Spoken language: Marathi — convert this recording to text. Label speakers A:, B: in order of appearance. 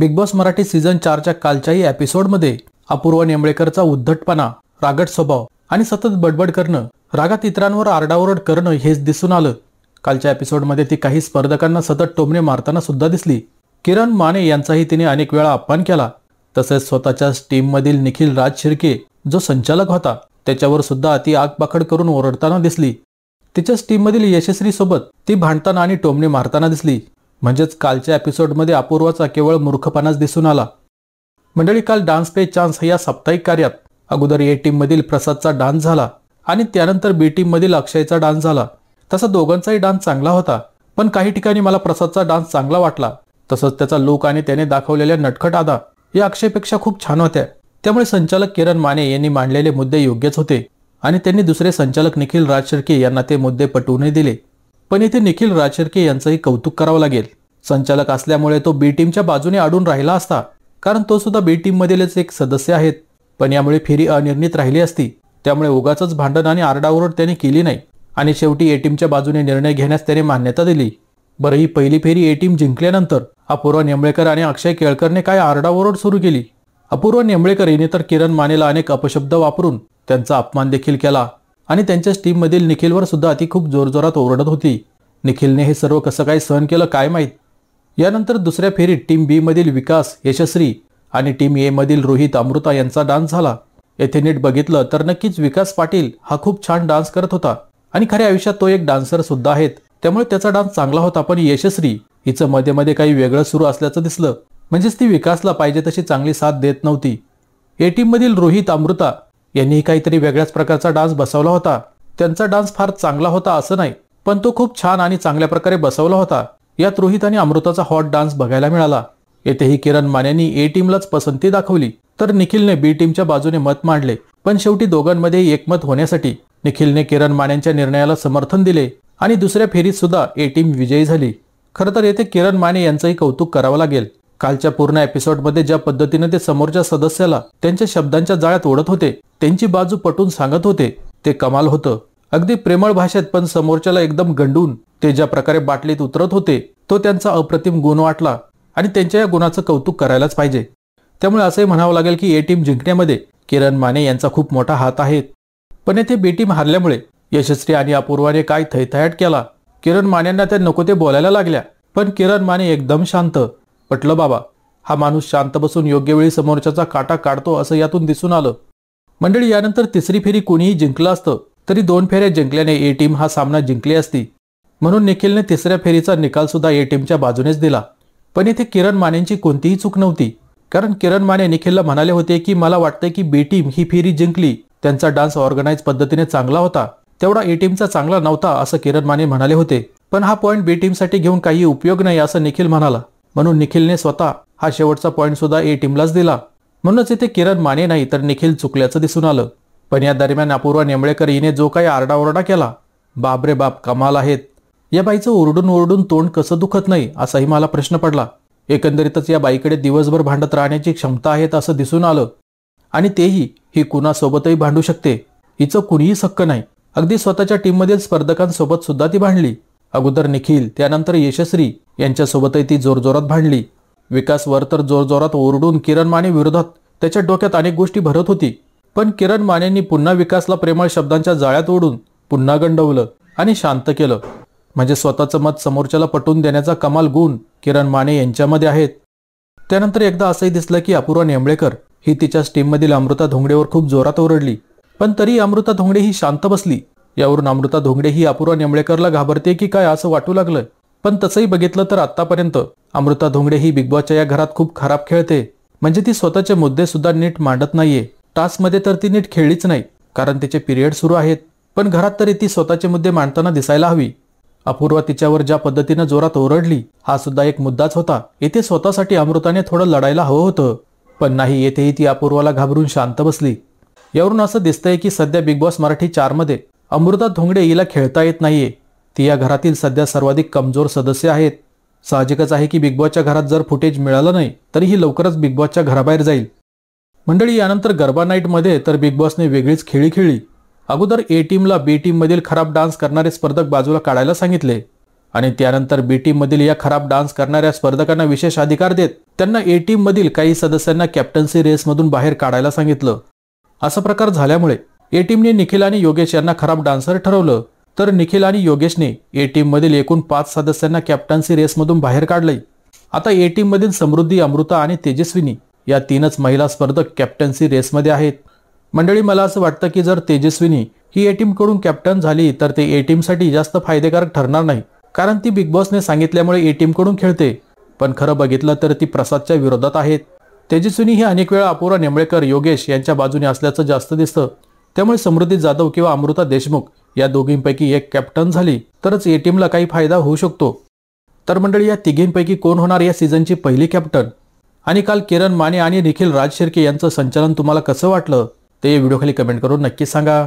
A: बिग बॉस मराठी सीझन चारच्या कालच्याही एपिसोडमध्ये अपूर्व नेमळेकरचा उद्धटपणा रागट स्वभाव आणि सतत बडबड करणं रागात इतरांवर आरडाओरड करणं हेच दिसून आलं कालच्या एपिसोडमध्ये ती काही स्पर्धकांना सतत टोमणे मारताना सुद्धा दिसली किरण माने यांचाही तिने अनेक वेळा अपमान केला तसेच स्वतःच्याच टीममधील निखिल राज शिर्के जो संचालक होता त्याच्यावर सुद्धा ती आगपाखड करून ओरडताना दिसली तिच्याच टीममधील यशस्वीसोबत ती भांडताना आणि टोमणे मारताना दिसली म्हणजेच कालच्या एपिसोडमध्ये अपूर्वाचा केवळ मूर्खपणाच दिसून आला मंडळी काल डान्स पे चान्स या साप्ताहिक कार्यात अगोदर ए टीम मधील प्रसादचा डान्स झाला आणि त्यानंतर बी टीम मधील अक्षयचा डान्स झाला तसा दोघांचाही डान्स चांगला होता पण काही ठिकाणी मला प्रसादचा डान्स चांगला वाटला तसंच त्याचा लुक आणि त्याने दाखवलेल्या नटखट आदा या अक्षयपेक्षा खूप छान होत्या त्यामुळे संचालक किरण माने यांनी मांडलेले मुद्दे योग्यच होते आणि त्यांनी दुसरे संचालक निखिल राज यांना ते मुद्दे पटवूनही दिले पण इथे निखिल राजशेरके यांचंही कौतुक करावं लागेल संचालक असल्यामुळे तो बी टीमच्या बाजूने अडून राहिला असता कारण तो सुद्धा बी टीममधीलच एक सदस्य आहेत पण यामुळे फेरी अनिर्णित राहिली असती त्यामुळे उगाच भांडण आणि आरडाओरड त्याने केली नाही आणि शेवटी ए टीमच्या बाजूने निर्णय घेण्यास त्याने मान्यता दिली बरं ही पहिली फेरी ए टीम जिंकल्यानंतर अपूर्व नेंबळेकर आणि अक्षय केळकरने काय आरडाओरड सुरू केली अपूर्व नेमळेकर यांनी तर किरण मानेला अनेक अपशब्द वापरून त्यांचा अपमान देखील केला आणि त्यांच्याच टीममधील निखिलवर सुद्धा अति खूप जोरजोरात ओरडत होती निखिलने हे सर्व कसं काय सहन केलं काय माहीत यानंतर दुसऱ्या फेरीत टीम बी मधील विकास यशस्वी आणि टीम ए मधील रोहित अमृता यांचा डान्स झाला येथे नीट बघितलं तर नक्कीच विकास पाटील हा खूप छान डान्स करत होता आणि खऱ्या आयुष्यात तो एक डान्सर सुद्धा आहेत त्यामुळे त्याचा डान्स चांगला होता पण यशस्वी हिचं मध्ये मध्ये काही वेगळं सुरू असल्याचं दिसलं म्हणजेच ती विकासला पाहिजे तशी चांगली साथ देत नव्हती ए टीम मधील रोहित अमृता यांनी काहीतरी वेगळ्याच प्रकारचा डान्स बसवला होता त्यांचा डान्स फार चांगला होता असं नाही पण तो खूप छान आणि चांगल्या प्रकारे बसवला होता यात रोहित आणि अमृताचा हॉट डान्स बघायला मिळाला येथेही किरण मान्यांनी ए टीमलाच पसंती दाखवली तर निखिलने बी टीमच्या बाजूने मत मांडले पण शेवटी दोघांमध्ये एकमत होण्यासाठी निखिलने किरण मानेंच्या निर्णयाला समर्थन दिले आणि दुसऱ्या फेरीत सुद्धा ए टीम विजयी झाली खरं तर येथे किरण माने यांचंही कौतुक करावं लागेल कालच्या पूर्ण एपिसोडमध्ये ज्या पद्धतीने ते समोरच्या सदस्याला त्यांच्या शब्दांच्या जाळ्यात ओढत होते त्यांची बाजू पटून सांगत होते ते कमाल होतं अगदी प्रेमळ भाषेत पण समोरच्याला एकदम गंडून ते ज्या प्रकारे बाटलीत उतरत होते तो त्यांचा अप्रतिम गुण वाटला आणि त्यांच्या या गुणाचं कौतुक करायलाच पाहिजे त्यामुळे असंही म्हणावं लागेल की ए टीम जिंकण्यामध्ये किरण माने यांचा खूप मोठा हात आहे पण येथे बी टीम हारल्यामुळे यशस्वी आणि अपूर्वाने काय थैथयाट केला किरण मानेंना त्या नको ते बोलायला लागल्या पण किरण माने एकदम शांत पटलं बाबा हा माणूस शांत बसून योग्य वेळी समोरच्याचा काटा काढतो असं यातून दिसून आलं मंडळी यानंतर तिसरी फेरी कुणीही जिंकलं असतं तरी दोन फेऱ्या जिंकल्याने ए टीम हा सामना जिंकली असती म्हणून निखिलने तिसऱ्या फेरीचा निकाल सुद्धा ए टीमच्या बाजूनेच दिला पण इथे किरण मानेंची कोणतीही चूक नव्हती कारण किरण माने निखिलला म्हणाले होते की मला वाटतंय की बी टीम ही फेरी जिंकली त्यांचा डान्स ऑर्गनाईज पद्धतीने चांगला होता तेवढा ए टीमचा चांगला नव्हता असं किरण माने म्हणाले होते पण हा पॉईंट बी टीमसाठी घेऊन काही उपयोग नाही असं निखिल म्हणाला म्हणून निखिलने स्वतः हा शेवटचा पॉईंट सुद्धा ए टीमलाच दिला म्हणूनच इथे किरण माने नाही तर निखिल चुकल्याचं दिसून आलं पण या दरम्यान अपूर्वा नेमळेकर हिने जो काही आरडाओरडा केला बाबरे बाप कमाल आहेत या बाईचं ओरडून ओरडून तोंड कसं दुखत नाही असाही मला प्रश्न पडला एकंदरीतच या बाईकडे दिवसभर भांडत राहण्याची क्षमता आहेत असं दिसून आलं आणि तेही ही कुणासोबतही भांडू शकते हिचं कुणीही सक्क नाही अगदी स्वतःच्या टीममधील स्पर्धकांसोबत सुद्धा ती भांडली अगोदर निखिल त्यानंतर यशस्वी यांच्यासोबतही ती जोरजोरात भांडली विकास वर तर जोरजोरात ओरडून किरण माने विरोधात त्याच्या डोक्यात अनेक गोष्टी भरत होती पण किरण मानेंनी पुन्हा विकासला प्रेमळ शब्दांच्या जाळ्यात ओढून पुन्हा गंडवलं आणि शांत केलं म्हणजे स्वतःचं मत समोरच्याला पटवून देण्याचा कमाल गुण किरण माने यांच्यामध्ये आहेत त्यानंतर एकदा असंही दिसलं की अपूर्वा नेंबळेकर ही तिच्या स्टीममधील अमृता धोंगडेवर खूप जोरात ओरडली पण तरी अमृता धोंगडे ही शांत बसली यावरून अमृता धोंगडे ही अपूर्वा नेमळेकरला घाबरते की काय असं वाटू लागलं पण तसंही बघितलं तर आतापर्यंत अमृता धोंगडे ही बिग बॉसच्या या घरात खूप खराब खेळते म्हणजे ती स्वतःचे मुद्दे सुद्धा नीट मांडत नाहीये टास्कमध्ये तर ती नीट खेळलीच नाही कारण तिचे पिरियड सुरू आहेत पण घरात तरी ती स्वतःचे मुद्दे मांडताना दिसायला हवी अपूर्वा तिच्यावर ज्या पद्धतीनं जोरात ओरडली हा सुद्धा एक मुद्दाच होता येथे स्वतःसाठी अमृताने थोडं लढायला हवं होतं पण नाही येथेही ती अपूर्वाला घाबरून शांत बसली यावरून असं दिसतंय की सध्या बिग बॉस मराठी चारमध्ये अमृता धोंगडे हिला खेळता येत नाहीये ती या घरातील सध्या सर्वाधिक कमजोर सदस्य आहेत साहजिकच आहे की बिग बॉसच्या घरात जर फुटेज मिळालं नाही तरी ही लवकरच बिग बॉसच्या घराबाहेर जाईल मंडळी यानंतर गरबा नाईटमध्ये तर बिग बॉसने वेगळीच खेळी खेळली अगोदर ए टीमला बी टीममधील खराब डान्स करणारे स्पर्धक बाजूला काढायला सांगितले आणि त्यानंतर बी टीममधील या खराब डान्स करणाऱ्या स्पर्धकांना विशेष अधिकार देत त्यांना ए टीममधील काही सदस्यांना कॅप्टन्सी रेसमधून बाहेर काढायला सांगितलं असा प्रकार झाल्यामुळे ए टीमने निखिल आणि योगेश यांना खराब डान्सर ठरवलं तर निखिल आणि योगेशने ए टीम मधील एकूण पाच सदस्यांना कॅप्टन्सी रेसमधून बाहेर काढले आता ए टीम मधील समृद्धी अमृता आणि तेजस्विनी या तीनच महिला स्पर्धक कॅप्टन्सी रेसमध्ये आहेत मंडळी मला असं वाटतं की जर तेजस्विनी ही ए कडून कॅप्टन झाली तर ते ए टीमसाठी जास्त फायदेकारक ठरणार नाही कारण ती बिग बॉसने सांगितल्यामुळे ए कडून खेळते पण खरं बघितलं तर ती प्रसादच्या विरोधात आहेत तेजस्विनी ही अनेक वेळा अपूरा नेमळेकर योगेश यांच्या बाजूने असल्याचं जास्त दिसतं त्यामुळे समृद्धी जाधव किंवा अमृता देशमुख या दोघींपैकी एक कॅप्टन झाली तरच ए टीमला काही फायदा होऊ शकतो तर मंडळी या तिघींपैकी कोण होणार या सीझनची पहिली कॅप्टन आणि काल किरण माने आणि निखिल राज शिर्के यांचं संचालन तुम्हाला कसं वाटलं ते व्हिडिओखाली कमेंट करून नक्की सांगा